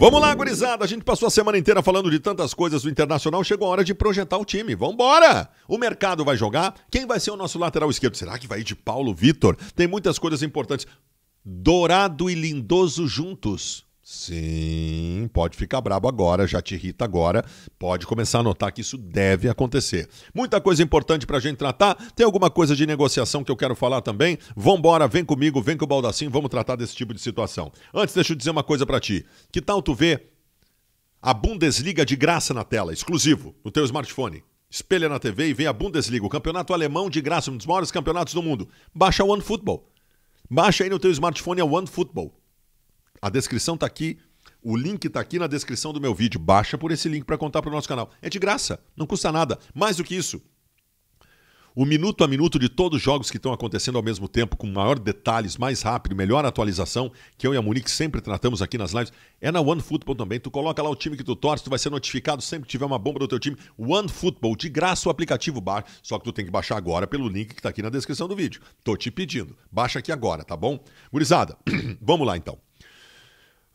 Vamos lá, gurizada. A gente passou a semana inteira falando de tantas coisas do Internacional. Chegou a hora de projetar o time. Vambora! O mercado vai jogar. Quem vai ser o nosso lateral esquerdo? Será que vai ir de Paulo Vitor? Tem muitas coisas importantes. Dourado e Lindoso juntos. Sim, pode ficar brabo agora, já te irrita agora. Pode começar a notar que isso deve acontecer. Muita coisa importante pra gente tratar. Tem alguma coisa de negociação que eu quero falar também? Vambora, vem comigo, vem com o Baldacim, vamos tratar desse tipo de situação. Antes, deixa eu dizer uma coisa para ti. Que tal tu ver a Bundesliga de graça na tela, exclusivo, no teu smartphone? Espelha na TV e vê a Bundesliga, o campeonato alemão de graça, um dos maiores campeonatos do mundo. Baixa o OneFootball. Baixa aí no teu smartphone a é OneFootball. A descrição está aqui, o link está aqui na descrição do meu vídeo. Baixa por esse link para contar para o nosso canal. É de graça, não custa nada. Mais do que isso, o minuto a minuto de todos os jogos que estão acontecendo ao mesmo tempo, com maior detalhes, mais rápido, melhor atualização, que eu e a Monique sempre tratamos aqui nas lives, é na OneFootball também. Tu coloca lá o time que tu torce, tu vai ser notificado sempre que tiver uma bomba do teu time. OneFootball, de graça o aplicativo bar, só que tu tem que baixar agora pelo link que está aqui na descrição do vídeo. Tô te pedindo, baixa aqui agora, tá bom? Gurizada, vamos lá então.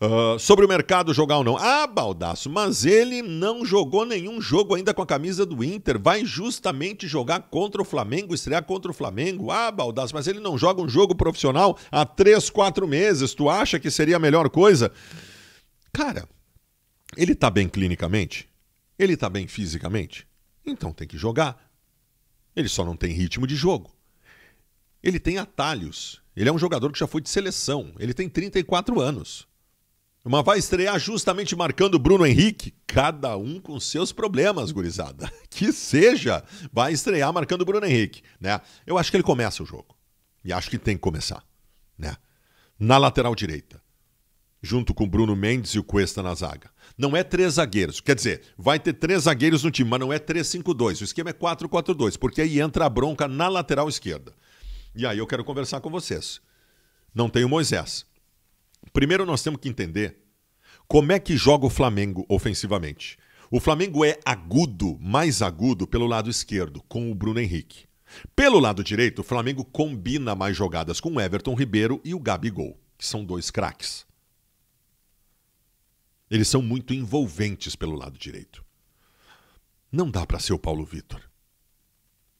Ah, sobre o mercado jogar ou não. Ah, Baldaço, mas ele não jogou nenhum jogo ainda com a camisa do Inter. Vai justamente jogar contra o Flamengo, estrear contra o Flamengo. Ah, Baldaço, mas ele não joga um jogo profissional há três, quatro meses. Tu acha que seria a melhor coisa? Cara, ele tá bem clinicamente? Ele tá bem fisicamente? Então tem que jogar. Ele só não tem ritmo de jogo. Ele tem atalhos. Ele é um jogador que já foi de seleção. Ele tem 34 anos. Mas vai estrear justamente marcando Bruno Henrique, cada um com seus problemas, gurizada. Que seja, vai estrear marcando Bruno Henrique, né? Eu acho que ele começa o jogo. E acho que tem que começar, né? Na lateral direita, junto com Bruno Mendes e o Cuesta na zaga. Não é três zagueiros, quer dizer, vai ter três zagueiros no time, mas não é 3-5-2. O esquema é 4-4-2, porque aí entra a bronca na lateral esquerda. E aí eu quero conversar com vocês. Não tem o Moisés. Primeiro nós temos que entender como é que joga o Flamengo ofensivamente? O Flamengo é agudo, mais agudo pelo lado esquerdo, com o Bruno Henrique. Pelo lado direito, o Flamengo combina mais jogadas com o Everton Ribeiro e o Gabigol, que são dois craques. Eles são muito envolventes pelo lado direito. Não dá para ser o Paulo Vitor.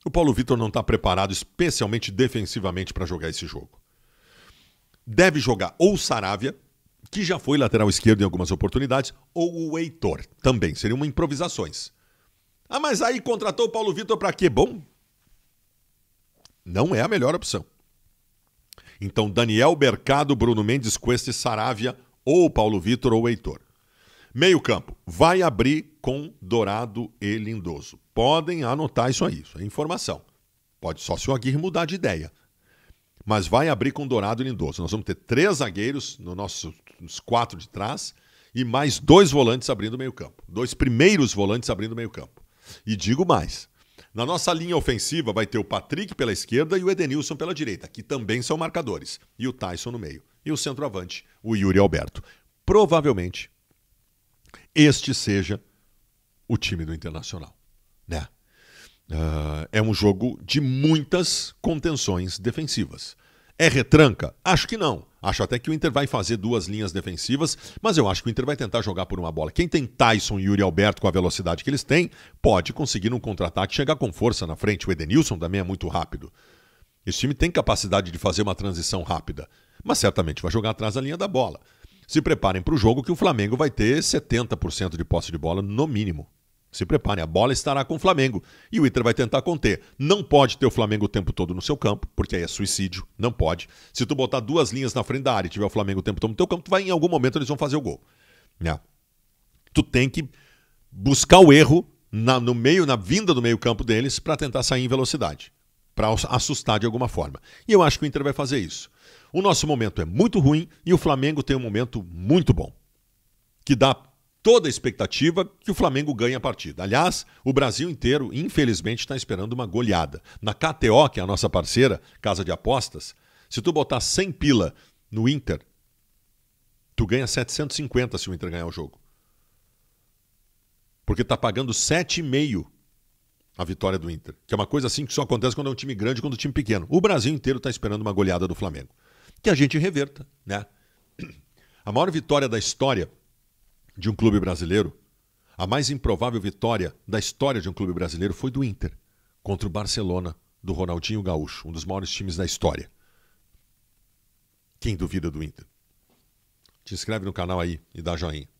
O Paulo Vitor não está preparado, especialmente defensivamente, para jogar esse jogo. Deve jogar ou Saravia, que já foi lateral esquerdo em algumas oportunidades, ou o Heitor, também, seriam improvisações. Ah, mas aí contratou o Paulo Vitor para quê? Bom, não é a melhor opção. Então, Daniel Mercado, Bruno Mendes, Cuesta e Saravia, ou Paulo Vitor ou Heitor. Meio campo, vai abrir com Dourado e Lindoso. Podem anotar isso aí, isso é informação. Pode só se o Aguirre mudar de ideia mas vai abrir com Dourado e Lindoso. Nós vamos ter três zagueiros no nosso, nos quatro de trás e mais dois volantes abrindo o meio-campo. Dois primeiros volantes abrindo o meio-campo. E digo mais: na nossa linha ofensiva vai ter o Patrick pela esquerda e o Edenilson pela direita, que também são marcadores, e o Tyson no meio. E o centroavante, o Yuri Alberto. Provavelmente este seja o time do Internacional, né? Uh, é um jogo de muitas contenções defensivas. É retranca? Acho que não. Acho até que o Inter vai fazer duas linhas defensivas, mas eu acho que o Inter vai tentar jogar por uma bola. Quem tem Tyson e Yuri Alberto com a velocidade que eles têm, pode conseguir um contra-ataque, chegar com força na frente. O Edenilson também é muito rápido. Esse time tem capacidade de fazer uma transição rápida, mas certamente vai jogar atrás da linha da bola. Se preparem para o jogo que o Flamengo vai ter 70% de posse de bola, no mínimo. Se prepare, a bola estará com o Flamengo e o Inter vai tentar conter. Não pode ter o Flamengo o tempo todo no seu campo, porque aí é suicídio, não pode. Se tu botar duas linhas na frente da área e tiver o Flamengo o tempo todo no teu campo, tu vai em algum momento eles vão fazer o gol. Né? Tu tem que buscar o erro na, no meio, na vinda do meio-campo deles para tentar sair em velocidade, para assustar de alguma forma. E eu acho que o Inter vai fazer isso. O nosso momento é muito ruim e o Flamengo tem um momento muito bom, que dá toda a expectativa que o Flamengo ganhe a partida. Aliás, o Brasil inteiro, infelizmente, está esperando uma goleada. Na KTO, que é a nossa parceira, casa de apostas, se tu botar 100 pila no Inter, tu ganha 750 se o Inter ganhar o jogo. Porque tá pagando 7,5 a vitória do Inter. Que é uma coisa assim que só acontece quando é um time grande, quando é um time pequeno. O Brasil inteiro está esperando uma goleada do Flamengo. Que a gente reverta, né? A maior vitória da história de um clube brasileiro, a mais improvável vitória da história de um clube brasileiro foi do Inter contra o Barcelona do Ronaldinho Gaúcho, um dos maiores times da história. Quem duvida do Inter? Te inscreve no canal aí e dá joinha.